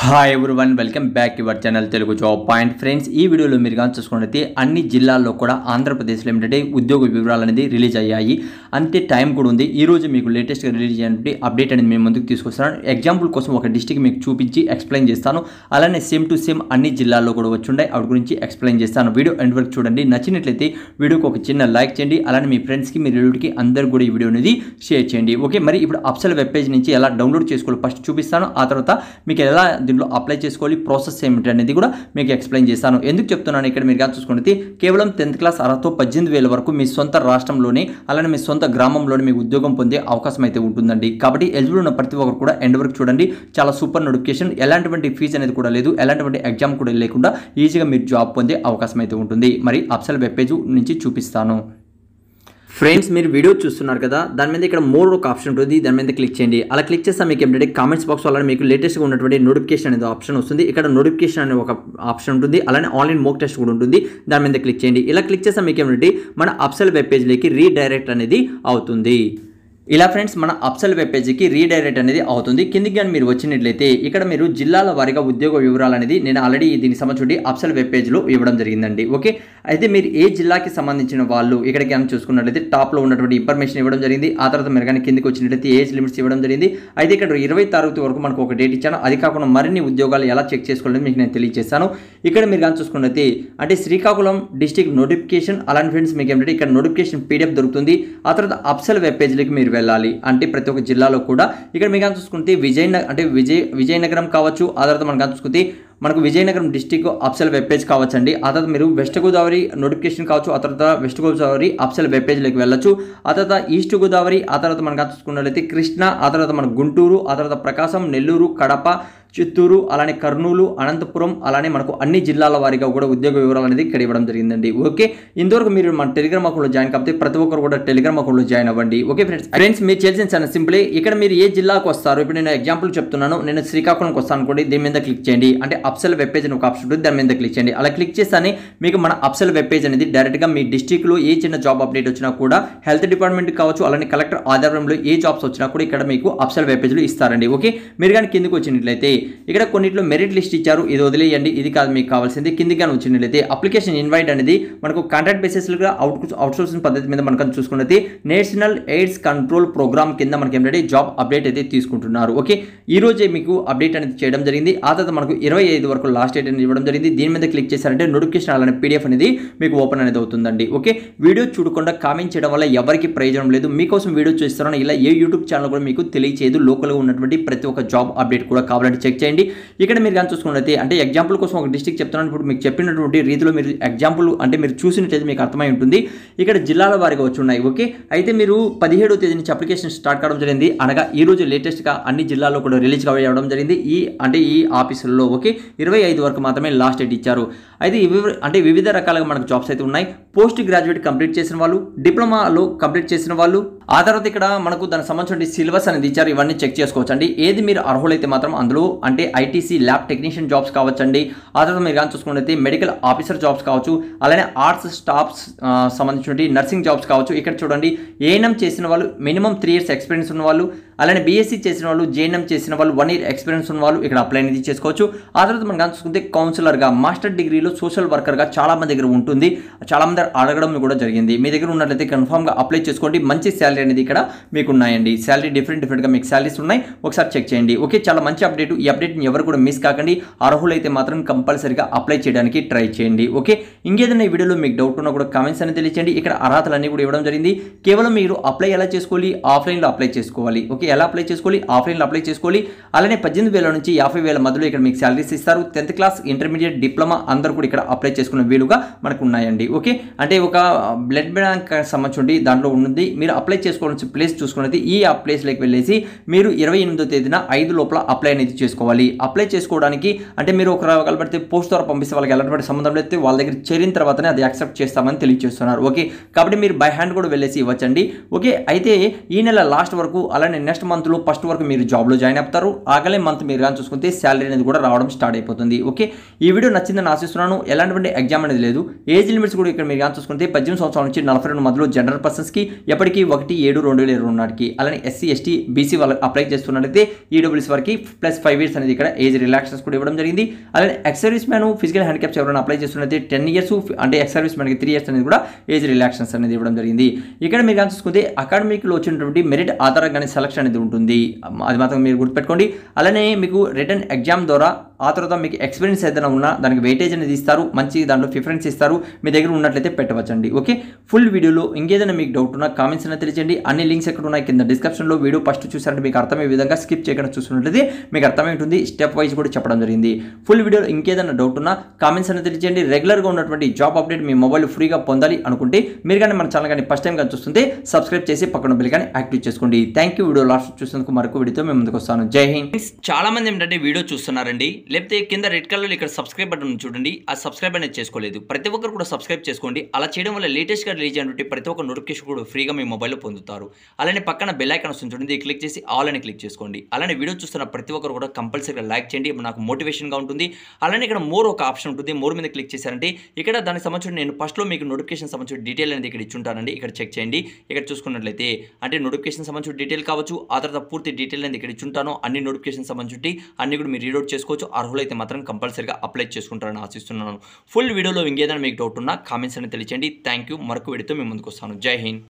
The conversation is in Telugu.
hi one welcome back your channel Telugu job point friends ఈ వీడియోలో మీరు కానీ చూసుకున్నట్లయితే అన్ని జిల్లాల్లో కూడా ఆంధ్రప్రదేశ్లో ఏంటంటే ఉద్యోగ వివరాలు అనేది రిలీజ్ అయ్యాయి అంతే టైం కూడా ఉంది ఈరోజు మీకు లేటెస్ట్గా రిలీజ్ అయినటువంటి అప్డేట్ అనేది మేము ముందుకు తీసుకొస్తాను ఎగ్జాంపుల్ కోసం ఒక డిస్టిక్ మీకు చూపించి ఎక్స్ప్లెయిన్ చేస్తాను అలానే సేమ్ టు సేమ్ అన్ని జిల్లాల్లో కూడా ఉండే వాటి గురించి ఎక్స్ప్లెయిన్ చేస్తాను వీడియో ఎండ్ వరకు చూడండి నచ్చినట్లయితే వీడియోకి ఒక చిన్న లైక్ చేయండి అలానే మీ ఫ్రెండ్స్కి మీ రిలేటివ్కి అందరు కూడా ఈ వీడియో అనేది షేర్ చేయండి ఓకే మరి ఇప్పుడు అప్సల్ వెబ్ పేజ్ నుంచి ఎలా డౌన్లోడ్ చేసుకోవాలి ఫస్ట్ చూపిస్తాను ఆ తర్వాత మీకు ఎలా దీంట్లో అప్లై చేసుకోవాలి ప్రాసెస్ ఏమిటి అనేది కూడా మీకు ఎక్స్ప్లెయిన్ చేశాను ఎందుకు చెప్తున్నాను ఇక్కడ మీరు చూసుకుంటే కేవలం టెన్త్ క్లాస్ అర్హత పద్దెనిమిది వేల వరకు మీ సొంత రాష్ట్రంలోనే అలానే మీ సొంత గ్రామంలోనే మీకు ఉద్యోగం పొందే అవకాశం అయితే ఉంటుందండి కాబట్టి ఎలిజిబుల్ ఉన్న ప్రతి ఒక్కరు కూడా ఎండ్ వరకు చూడండి చాలా సూపర్ నోటిఫికేషన్ ఎలాంటివంటి ఫీజు అనేది కూడా లేదు ఎలాంటివంటి ఎగ్జామ్ కూడా లేకుండా ఈజీగా మీరు జాబ్ పొందే అవకాశం అయితే ఉంటుంది మరి అప్సల్ వెబ్ పేజ్ నుంచి చూపిస్తాను ఫ్రెండ్స్ మీరు వీడియో చూస్తున్నారు కదా దాని మీద ఇక్కడ మోర్ ఒక ఆప్షన్ ఉంటుంది దాని మీద క్లిక్ చేయండి అలా క్లిక్ చేస్తే మీకు ఏంటంటే కామెంట్స్ బాక్స్ వల్ల మీకు లేటెస్ట్గా ఉన్నటువంటి నోటిఫికేషన్ అనేది ఆప్షన్ వస్తుంది ఇక్కడ నోటిఫికేషన్ అనే ఒక ఆప్షన్ ఉంటుంది అలానే ఆన్లైన్ మోక్ టెస్ట్ కూడా ఉంటుంది దాని మీద క్లిక్ చేయండి ఇలా క్లిక్ చేస్తే మీకు ఏంటంటే మన అప్సల్ వెబ్ పేజ్లోకి రీడైరెక్ట్ అనేది అవుతుంది ఇలా ఫ్రెండ్స్ మన అప్సల్ వెబ్ పేజీకి రీడైరెక్ట్ అనేది అవుతుంది కిందికి కానీ మీరు వచ్చినట్లయితే ఇక్కడ మీరు జిల్లాల వారిగా ఉద్యోగ వివరాలు అనేది నేను ఆల్రెడీ దీనికి సంబంధించి అప్సల్ వెబ్ పేజ్లో ఇవ్వడం జరిగిందండి ఓకే అయితే మీరు ఏ జిల్లాకి సంబంధించిన వాళ్ళు ఇక్కడికి కానీ చూసుకున్నట్లయితే టాప్లో ఉన్నటువంటి ఇన్ఫర్మేషన్ ఇవ్వడం జరిగింది ఆ తర్వాత మీరు కానీ కిందికి వచ్చినట్లయితే ఏజ్ లిమిట్స్ ఇవ్వడం జరిగింది అయితే ఇక్కడ ఇరవై తారీఖు వరకు మనకు ఒక డేట్ ఇచ్చాను అది కాకుండా మరిన్ని ఉద్యోగాలు ఎలా చెక్ చేసుకోవాలని మీకు నేను తెలియజేస్తాను ఇక్కడ మీరు కానీ చూసుకున్నట్లయితే అంటే శ్రీకాకుళం డిస్టిక్ నోటిఫికేషన్ అలాంటి ఫ్రెండ్స్ మీకు ఏంటంటే ఇక్కడ నోటిఫికేషన్ పీడిఎఫ్ దొరుకుతుంది ఆ తర్వాత అప్సల్ వెబ్ పేజ్లోకి మీరు వెళ్ళాలి అంటే ప్రతి ఒక్క జిల్లాలో కూడా ఇక్కడ మీకు చూసుకుంటే విజయ అంటే విజయ విజయనగరం కావచ్చు ఆ తర్వాత మనకు చూసుకుంటే మనకు Vizianagaram district official web page అండి ఆ తర్వాత మీరు వెస్ట్ గోదావరి నోటిఫికేషన్ కావచ్చు ఆ తర్వాత వెస్ట్ గోదావరి అప్సల్ వెబ్ పేజ్లోకి వెళ్ళచ్చు ఆ తర్వాత ఈస్ట్ గోదావరి ఆ తర్వాత మనకు చూసుకున్నట్లయితే కృష్ణ ఆ తర్వాత మన గుంటూరు ఆ తర్వాత ప్రకాశం నెల్లూరు కడప చిత్తూరు అలానే కర్నూలు అనంతపురం అలానే మనకు అన్ని జిల్లాల వారిగా కూడా ఉద్యోగ వివరాలు అనేది ఇక్కడ ఇవ్వడం జరిగిందండి ఓకే ఇంతవరకు మీరు మన టెలిగ్రామ్ అకౌంట్లో జాయిన్ కాకపోతే ప్రతి ఒక్కరు కూడా టెలిగ్రామ్ అకౌంట్లో జాయిన్ అవ్వండి ఓకే ఫ్రెండ్స్ ఫ్రెండ్స్ మీరు చేసిన సార్ సింపుల్ ఇక్కడ మీరు ఏ జిల్లాకు వస్తారు ఇప్పుడు నేను ఎగ్జాంపుల్ చెప్తున్నాను నేను శ్రీకాకుళంకి వస్తాను అనుకోండి దీని మీద క్లిక్ చేయండి అంటే అప్సల్ వెబ్ పేజ్ అని ఒక ఆప్షన్ ఉంటుంది దాని మీద క్లిక్ చేయండి అలా క్లిక్ చేస్తానే మీకు మన అప్సల్ వెబ్ పేజ్ అనేది డైరెక్ట్గా మీ డిస్టిక్లో ఏ చిన్న జాబ్ అప్డేట్ వచ్చినా కూడా హెల్త్ డిపార్ట్మెంట్ కావచ్చు అలానే కలెక్టర్ ఆధారంలో ఏ జాబ్స్ వచ్చినా కూడా ఇక్కడ మీకు అప్సల్ వెబ్ పేజ్లు ఇస్తారండి ఓకే మీరు కానీ కిందకు వచ్చినట్లయితే ఇక్కడ కొన్నిట్లో మెరిట్ లిస్ట్ ఇచ్చారు ఇది వదిలేయండి ఇది కాదు మీకు కావాల్సింది కిందిగా వచ్చినట్లయితే అప్లికేషన్ ఇన్వైట్ అనేది మనకు కాంట్రాక్ట్ బేసిస్లుగా అవుట్ అవుట్సోర్సింగ్ పద్ధతి మీద మనకు చూసుకున్నది నేషనల్ ఎయిడ్స్ కంట్రోల్ ప్రోగ్రామ్ కింద మనకి ఏంటంటే జాబ్ అప్డేట్ అయితే తీసుకుంటున్నారు ఓకే ఈ రోజే మీకు అప్డేట్ అనేది చేయడం జరిగింది ఆ తర్వాత మనకు ఇరవై ఐదు వరకు లాస్ట్ డేట్ అనేది ఇవ్వడం జరిగింది దీని మీద క్లిక్ చేశారంటే నోటిఫికేషన్ అలానే పీడిఎఫ్ అనేది మీకు ఓపెన్ అనేది అవుతుందండి ఓకే వీడియో చూడకుండా కామెంట్ చేయడం వల్ల ఎవరికి ప్రయోజనం లేదు మీకోసం వీడియో చూస్తారని ఇలా ఏ యూట్యూబ్ ఛానల్ కూడా మీకు తెలియచేయదు లోకల్గా ఉన్నటువంటి ప్రతి ఒక్క జాబ్ అప్డేట్ కూడా కావాలంటే చెక్ చెక్ చేయండి ఇక్కడ మీరు కానీ చూసుకున్నట్లయితే అంటే ఎగ్జాంపుల్ కోసం ఒక డిస్టిక్ చెప్తున్నాను ఇప్పుడు మీకు చెప్పినటువంటి రీతిలో మీరు ఎగ్జాంపుల్ అంటే మీరు చూసినట్టు మీకు అర్థమై ఉంటుంది ఇక్కడ జిల్లాల వారిగా వచ్చి ఉన్నాయి ఓకే అయితే మీరు పదిహేడో తేదీ నుంచి అప్లికేషన్ స్టార్ట్ కావడం జరిగింది అనగా ఈ రోజు లేటెస్ట్గా అన్ని జిల్లాల్లో కూడా రిలీజ్ అవ్వడం జరిగింది ఈ అంటే ఈ ఆఫీసుల్లో ఓకే ఇరవై ఐదు వరకు మాత్రమే లాస్ట్ డేట్ ఇచ్చారు అయితే అంటే వివిధ రకాలుగా మనకు జాబ్స్ అయితే ఉన్నాయి పోస్ట్ గ్రాడ్యుయేట్ కంప్లీట్ చేసిన వాళ్ళు డిప్లొమాలో కంప్లీట్ చేసిన వాళ్ళు ఆ తర్వాత ఇక్కడ మనకు దానికి సంబంధించిన సిలబస్ అనేది ఇచ్చారు ఇవన్నీ చెక్ చేసుకోవచ్చు అండి ఏది మీరు అర్హులైతే మాత్రం అందులో అంటే ఐటీసీ ల్యాబ్ టెక్నీషియన్ జాబ్స్ కావచ్చండి ఆ తర్వాత మీరు కానీ చూసుకున్నట్లయితే మెడికల్ ఆఫీసర్ జాబ్స్ కావచ్చు అలానే ఆర్ట్స్ స్టాఫ్స్ సంబంధించినటువంటి నర్సింగ్ జాబ్స్ కావచ్చు ఇక్కడ చూడండి ఏఎన్ఎం చేసిన వాళ్ళు మినిమం త్రీ ఇయర్స్ ఎక్స్పీరియన్స్ ఉన్న వాళ్ళు అలానే బీఎస్సీ చేసిన వాళ్ళు జేఎన్ఎం చేసిన వాళ్ళు వన్ ఇయర్ ఎక్స్పీరియన్స్ ఉన్న వాళ్ళు ఇక్కడ అప్లై అనేది చేసుకోవచ్చు ఆ తర్వాత మనం కనుసుకుంటే కౌన్సిలర్గా మాస్టర్ డిగ్రీలో సోషల్ వర్కర్గా చాలా మంది దగ్గర ఉంటుంది చాలా మంది అడగడం కూడా జరిగింది మీ దగ్గర ఉన్నట్లయితే కన్ఫామ్గా అప్లై చేసుకోండి మంచి శాలరీ అనేది ఇక్కడ మీకు ఉన్నాయండి శాలరీ డిఫరెంట్ డిఫరెంట్గా మీకు శాలరీస్ ఉన్నాయి ఒకసారి చెక్ చేయండి ఓకే చాలా మంచి అప్డేట్ ఈ అప్డేట్ని ఎవరు కూడా మిస్ కాకండి అర్హులైతే మాత్రం కంపల్సరీగా అప్లై చేయడానికి ట్రై చేయండి ఓకే ఇంకేదైనా ఈ వీడియోలో మీకు డౌట్ ఉన్నా కూడా కమెంట్స్ అనేది తెలియచేయండి ఇక్కడ అర్హతలన్నీ కూడా ఇవ్వడం జరిగింది కేవలం మీరు అప్లై ఎలా చేసుకోవాలి ఆఫ్లైన్లో అప్లై చేసుకోవాలి ఓకే ఓకే ఎలా అప్లై చేసుకోవాలి ఆఫ్లైన్లో అప్లై చేసుకోవాలి అలానే పద్దెనిమిది వేల నుంచి యాభై వేల మధ్యలో ఇక్కడ మీకు శాలరీస్ ఇస్తారు టెన్త్ క్లాస్ ఇంటర్మీడియట్ డిప్లొమా అందరూ కూడా ఇక్కడ అప్లై చేసుకున్న వీలుగా మనకు ఉన్నాయండి ఓకే అంటే ఒక బ్లడ్ బ్యాంక్ సంబంధించి దాంట్లో ఉంది మీరు అప్లై చేసుకోవాల్సిన ప్లేస్ చూసుకున్నది ఈ ఆ ప్లేస్లోకి వెళ్ళేసి మీరు ఇరవై ఎనిమిదో తేదీన ఐదు లోపల అప్లై అనేది చేసుకోవాలి అప్లై చేసుకోవడానికి అంటే మీరు ఒక పడితే పోస్ట్ ద్వారా పంపిస్తే వాళ్ళకి ఎలాంటి సంబంధం లేకపోతే వాళ్ళ దగ్గర చేరిన తర్వాతనే అది యాక్సెప్ట్ చేస్తామని తెలియజేస్తున్నారు ఓకే కాబట్టి మీరు బై హ్యాండ్ కూడా వెళ్ళేసి ఇవ్వచ్చండి ఓకే అయితే ఈ నెల లాస్ట్ వరకు అలానే నెక్స్ట్ మంత్లో ఫస్ట్ వరకు మీరు జాబ్లో జాయిన్ అవుతారు ఆగలే మంత్ మీరు కానీ చూసుకుంటే శాలరీ అనేది కూడా రావడం స్టార్ట్ అయిపోతుంది ఓకే ఈ వీడియో నచ్చిందని ఆశిస్తున్నాను ఎలాంటివంటి ఎగ్జామ్ అనేది లేదు ఏజ్ లిమిట్స్ కూడా ఇక్కడ మీరు కానీ చూసుకుంటే పద్దెనిమిది సంవత్సరాల నుంచి నలభై రెండు మధ్యలో జనరల్ పర్సన్స్కి ఎప్పటికీ ఒకటి ఏడు రెండు వేల ఇరవై నాటికి అలానే ఎస్సీ ఎస్టీ బీసీ వాళ్ళకి అప్లై చేస్తున్నట్లయితే ఈడబ్ల్యూస్ e వరకు ప్లస్ ఫైవ్ ఇయర్స్ అనేది ఇక్కడ ఏజ్ రిలాక్సెస్ కూడా ఇవ్వడం జరిగింది అలానే ఎక్సర్వీస్ మ్యాన్ ఫిజికల్ హ్యాండిక్యాప్స్ ఎవరైనా అప్లై చేస్తున్నట్లయితే టెన్ ఇయర్స్ అంటే ఎక్సర్వీస్ మ్యాన్కి త్రీ ఇయర్స్ అనేది కూడా ఏజ్ రిలాక్సెస్ అనేది ఇవ్వడం జరిగింది ఇక్కడ మీరు కానీ చూసుకుంటే అకాడమిక్లో వచ్చినటువంటి మెరిట్ ఆధారంగానే సెలక్షన్ అనేది ఉంటుంది అది మాత్రం మీరు గుర్తుపెట్టుకోండి అలానే మీకు రిటర్న్ ఎగ్జామ్ ద్వారా ఆ తర్వాత మీకు ఎక్స్పీరియన్స్ ఏదైనా ఉన్నా దానికి వెయిటేజ్ అనేది ఇస్తారు మంచి దాంట్లో ప్రిఫరెన్స్ ఇస్తారు మీ దగ్గర ఉన్నట్లయితే పెట్టవచ్చండి ఓకే ఫుల్ వీడియోలో ఇంకేదైనా మీకు డౌట్ ఉన్నా కామెంట్స్ అయినా తెలియజేయండి అన్ని లింక్స్ ఎక్కడ ఉన్నాయి కింద డిస్క్రిప్షన్లో వీడియో ఫస్ట్ చూసారంటే మీకు అర్థమయ్యే విధంగా స్కిప్ చేయకుండా చూసినట్లయితే మీకు అర్థమైంటుంది స్టెప్ వైజ్ కూడా చెప్పడం జరిగింది ఫుల్ వీడియోలో ఇంకేదైనా డౌట్ ఉన్నా కామెంట్స్ అయినా తెలియజేయండి రెగ్యులర్గా ఉన్నటువంటి జాబ్ అప్డేట్ మీ మొబైల్ ఫ్రీగా పొందాలి అనుకుంటే మీరు కానీ మన ఛానల్ కానీ ఫస్ట్ టైం కానీ చూస్తుంటే సబ్స్క్రైబ్ చేసి పక్కన బిల్ కానీ యాక్టివ్ చేసుకోండి థ్యాంక్ యూ వీడియో లాస్ట్ చూసినందుకు మరొక వీడియోతో మేము ముందుకు వస్తాను జై హింద్ చాలా మంది ఏంటంటే వీడియో చూస్తున్నారండి లేకపోతే కింద రెడ్ కలర్లో ఇక్కడ సబ్స్క్రైబ్ బటన్ చూడండి ఆ సబ్స్క్రైబ్ అనేది చేసుకోలేదు ప్రతి ఒక్కరు కూడా సబ్స్క్రైబ్ చేసుకోండి అలా చేయడం వల్ల లేటెస్ట్గా రిలీజ్ అయినటువంటి ప్రతి ఒక్క నోటిఫికేషన్ కూడా ఫ్రీగా మీ మొబైల్లో పొందుతారు అలానే పక్కన బెల్ ఐకాన్ వస్తుంది చూడండి క్లిక్ చేసి ఆల్ అని క్లిక్ చేసుకోండి అలానే వీడియో చూస్తున్న ప్రతి ఒక్కరు కూడా కంపల్సరీగా లైక్ చేయండి నాకు మోటివేషన్గా ఉంటుంది అలానే ఇక్కడ మోర్ ఒక ఆప్షన్ ఉంటుంది మోర్ మీద క్లిక్ చేశారంటే ఇక్కడ దానికి సంబంధించిన నేను ఫస్ట్లో మీకు నోటిఫికేషన్ సంబంధించిన డీటెయిల్ అనేది ఇక్కడ ఇచ్చుంటానండి ఇక్కడ చెక్ చేయండి ఇక్కడ చూసుకున్నట్లయితే అంటే నోటిఫికేషన్ సంబంధించిన డీటెయిల్ కావచ్చు ఆ తర్వాత పూర్తి డీటెయిల్ అనేది ఇక్కడ ఇచ్చుంటాను అన్ని నోటిఫికేషన్ సంబంధించి అన్ని కూడా మీరు రీడౌట్ చేసుకోవచ్చు అర్హులైతే మాత్రం కంపల్సరీగా అప్లై చేసుకుంటారని ఆశిస్తున్నాను ఫుల్ వీడియోలో ఇంకేదైనా మీకు డౌట్ ఉన్నా కామెంట్స్ అని తెలియచేయండి థ్యాంక్ యూ మరొక వీడియోతో మేము ముందుకు వస్తాను జై హింద్